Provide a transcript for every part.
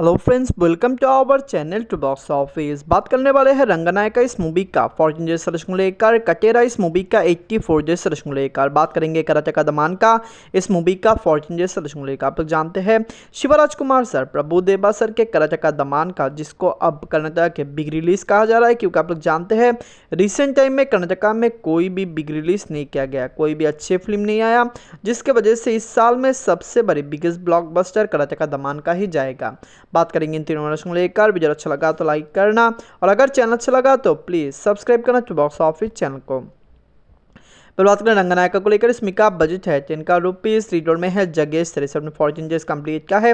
hello friends welcome to our channel to box office बात करने वाले हैं रंगनायका इस मूवी का फॉर्चुन जैसे रश्मुलेकर कटेरा इस मूवी का 84 फोर जैसे लेकर बात करेंगे कराचा का दमान का इस मूवी का फॉर्चुन जैसे रश्मुलेकर आप लोग जानते हैं शिवराज कुमार सर प्रभु देवा सर के कराचा का दमान का जिसको अब कर्नाटका के बिग रिलीज कहा जा रहा है क्योंकि आप लोग जानते हैं रिसेंट टाइम में कर्नाटका में कोई भी बिग रिलीज नहीं किया गया कोई भी अच्छी फिल्म नहीं आया जिसके वजह से इस साल में सबसे बड़ी बिगेस्ट ब्लॉक बस्टर का दमान का ही जाएगा बात करेंगे इन तीनों रशों को लेकर वीडियो अच्छा लगा तो लाइक करना और अगर चैनल अच्छा लगा तो प्लीज़ सब्सक्राइब करना तो बॉक्स ऑफिस चैनल को फिर बात करें रंगनायका को लेकर इसमें का बजट है जिनका रुपीज रीडोर में है जगेश सर सबने फॉर्चून जेस कंप्लीट का है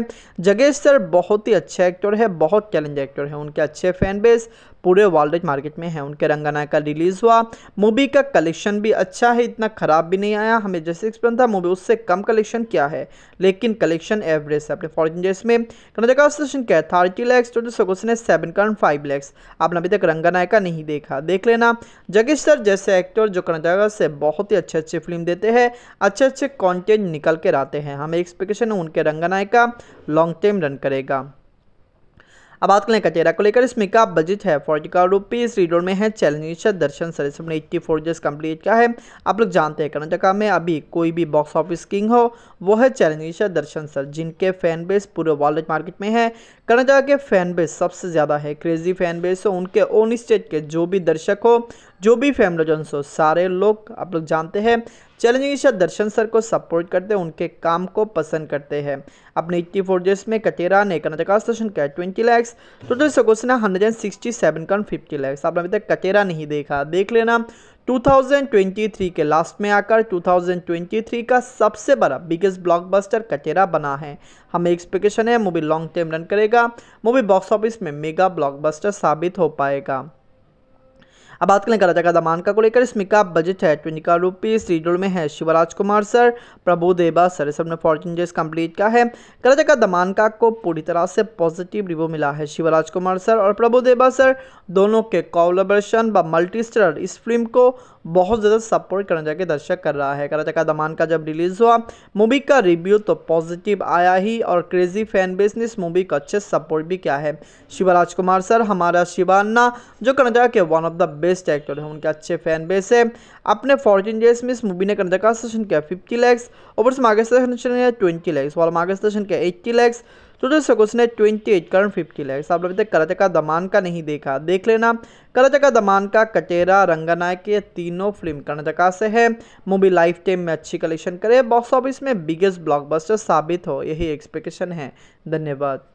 जगेश सर बहुत ही अच्छे एक्टर है बहुत टैलेंट एक्टर है उनके अच्छे फैन बेस पूरे वर्ल्ड मार्केट में है उनके रंगना का रिलीज़ हुआ मूवी का कलेक्शन भी अच्छा है इतना ख़राब भी नहीं आया हमें जैसे एक्सपेंस था मूवी उससे कम कलेक्शन किया है लेकिन कलेक्शन एवरेज है अपने फॉरन डेज में कर्नाटक क्या है थर्टी लैक्स तो सोकोस ने सेवन करण फाइव लैक्स आपने अभी तक रंगनायका नहीं देखा देख लेना जगेश सर जैसे एक्टर जो कर्नाटका से बहुत ही अच्छे अच्छे फिल्म देते हैं अच्छे अच्छे कॉन्टेंट निकल कर आते हैं हमें एक्सपेक्टेशन है उनके रंगनायका लॉन्ग टर्म रन करेगा अब बात करें कचेरा को लेकर इसमें का बजट है फोर्टी करोड़ रुपीज़ रीडोर में है चैलेंज दर्शन सरेसम एट्टी फोर जस कम्प्लीट किया है आप लोग जानते हैं कर्नाटका में अभी कोई भी बॉक्स ऑफिस किंग हो वो है चैलेंज दर्शन सर जिनके फैन बेस पूरे वर्ल्ड मार्केट में है कर्नाटका के फैन बेस सबसे ज़्यादा है क्रेजी फैन बेस हो उनके ओन स्टेट के जो भी दर्शक हो जो भी फैमिली एजेंट्स हो सारे लोग आप लोग जानते हैं चैलेंजिंग ईशा दर्शन सर को सपोर्ट करते हैं उनके काम को पसंद करते हैं अपने एट्टी फोर डेज में कटेरा ने कर्नाटका स्टेशन का ट्वेंटी लैक्स टोटल सकोस है हंड्रेड एंड सिक्सटी सेवन का फिफ्टी लैक्स आपने अभी तक कटेरा नहीं देखा देख लेना 2023 के लास्ट में आकर 2023 का सबसे बड़ा बिगेस्ट ब्लॉकबस्टर कटेरा बना है हमें एक्सपेक्टेशन है मूवी लॉन्ग टर्म रन करेगा मूवी बॉक्स ऑफिस में मेगा ब्लॉकबस्टर साबित हो पाएगा अब बात करें करा दमान का को लेकर इसमें का बजट है ट्वेंटी का रुपीज़ रीडोल में है शिवराज कुमार सर प्रभु देवा सर ने फॉर्चून जेस कंप्लीट का है करा दमान का को पूरी तरह से पॉजिटिव रिव्यू मिला है शिवराज कुमार सर और प्रभु देवा सर दोनों के कॉलबरेशन व मल्टी स्टार इस फिल्म को बहुत ज़्यादा सपोर्ट करने जाके दर्शक कर रहा है कराचा का दमान का जब रिलीज़ हुआ मूवी का रिव्यू तो पॉजिटिव आया ही और क्रेजी फैन बेस ने इस मूवी को अच्छे सपोर्ट भी किया है शिवराज कुमार सर हमारा शिवान्ना जो कनाडा के one of the best best actor हैं उनके अच्छे फैन बेस है अपने फोर्टीन डेज में इस मूवी ने कन्नड़ का सेशन किया फिफ्टी लैक्स और मार्केट सेशन किया ट्वेंटी लैक्स वाला मार्केट सेशन किया एट्टी लैक्स तो टोटल सकुस ने twenty eight crore fifty lakhs आप लोग तक कराचा का दमान का नहीं देखा देख लेना कराचा का दमान का कटेरा रंगानायक ये तीनों फिल्म कर्नाटका से है मूवी लाइफ टाइम में अच्छी कलेक्शन करे बॉक्स ऑफिस में बिगेस्ट ब्लॉकबस्टर साबित हो यही एक्सपेक्टेशन है धन्यवाद